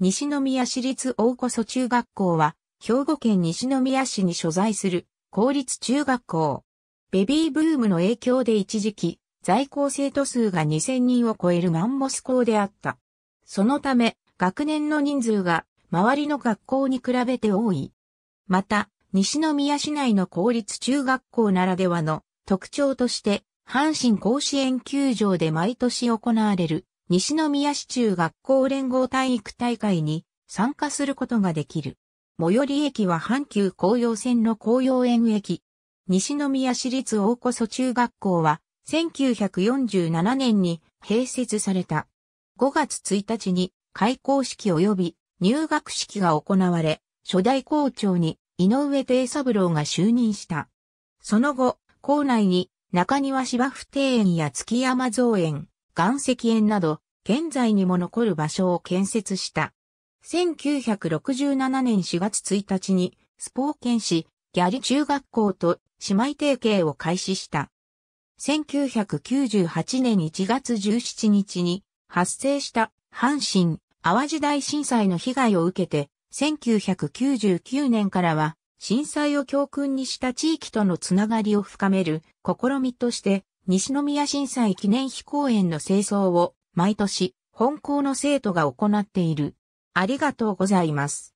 西宮市立大子祖中学校は、兵庫県西宮市に所在する公立中学校。ベビーブームの影響で一時期、在校生徒数が2000人を超えるマンモス校であった。そのため、学年の人数が周りの学校に比べて多い。また、西宮市内の公立中学校ならではの特徴として、阪神甲子園球場で毎年行われる西宮市中学校連合体育大会に参加することができる。最寄り駅は阪急紅葉線の紅葉園駅。西宮市立大古祖中学校は1947年に併設された。5月1日に開校式及び入学式が行われ、初代校長に井上定三郎が就任した。その後、校内に中庭芝生庭園や月山造園、岩石園など、現在にも残る場所を建設した。1967年4月1日に、スポーケン市、ギャリ中学校と姉妹提携を開始した。1998年1月17日に発生した阪神・淡路大震災の被害を受けて、1999年からは震災を教訓にした地域とのつながりを深める試みとして西宮震災記念碑公園の清掃を毎年本校の生徒が行っている。ありがとうございます。